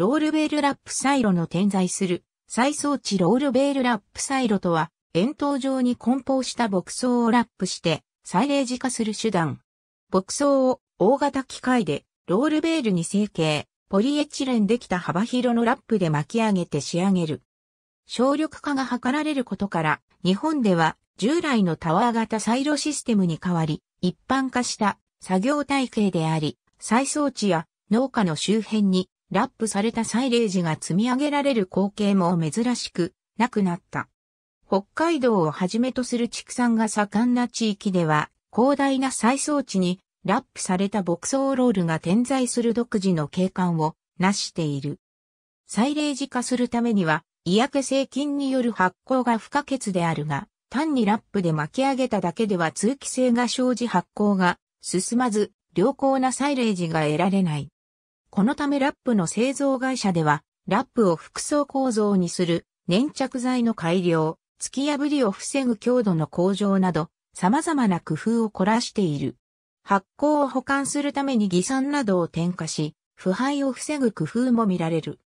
ロールベールラップサイロの点在する再装置ロールベールラップサイロとは、円筒状に梱包した牧草をラップしてサイレージ化する手段。牧草を大型機械でロールベールに成形、ポリエチレンできた幅広のラップで巻き上げて仕上げる。省力化が図られることから、日本では従来のタワー型サイロシステムに代わり、一般化した作業体系であり、再装置や農家の周辺にラップされたサイレージが積み上げられる光景も珍しくなくなった。北海道をはじめとする畜産が盛んな地域では、広大な再装地にラップされた牧草ロールが点在する独自の景観を成している。サイレージ化するためには、医薬製菌による発酵が不可欠であるが、単にラップで巻き上げただけでは通気性が生じ発酵が進まず、良好なサイレージが得られない。このためラップの製造会社では、ラップを複層構造にする粘着剤の改良、突き破りを防ぐ強度の向上など、様々な工夫を凝らしている。発酵を保管するために偽酸などを添加し、腐敗を防ぐ工夫も見られる。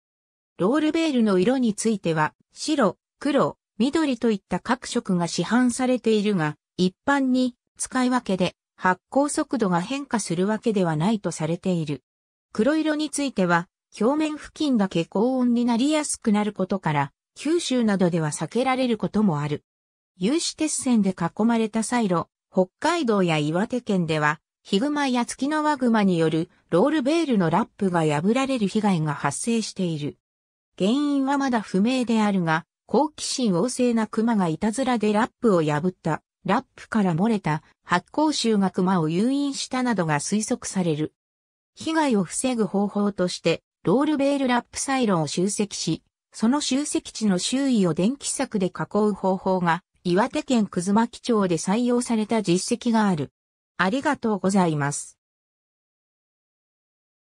ロールベールの色については、白、黒、緑といった各色が市販されているが、一般に使い分けで発酵速度が変化するわけではないとされている。黒色については、表面付近だけ高温になりやすくなることから、九州などでは避けられることもある。有刺鉄線で囲まれたサイロ、北海道や岩手県では、ヒグマやツキノワグマによるロールベールのラップが破られる被害が発生している。原因はまだ不明であるが、好奇心旺盛な熊がいたずらでラップを破った、ラップから漏れた発光臭が熊を誘引したなどが推測される。被害を防ぐ方法として、ロールベールラップサイロを集積し、その集積地の周囲を電気柵で囲う方法が、岩手県葛巻町で採用された実績がある。ありがとうございます。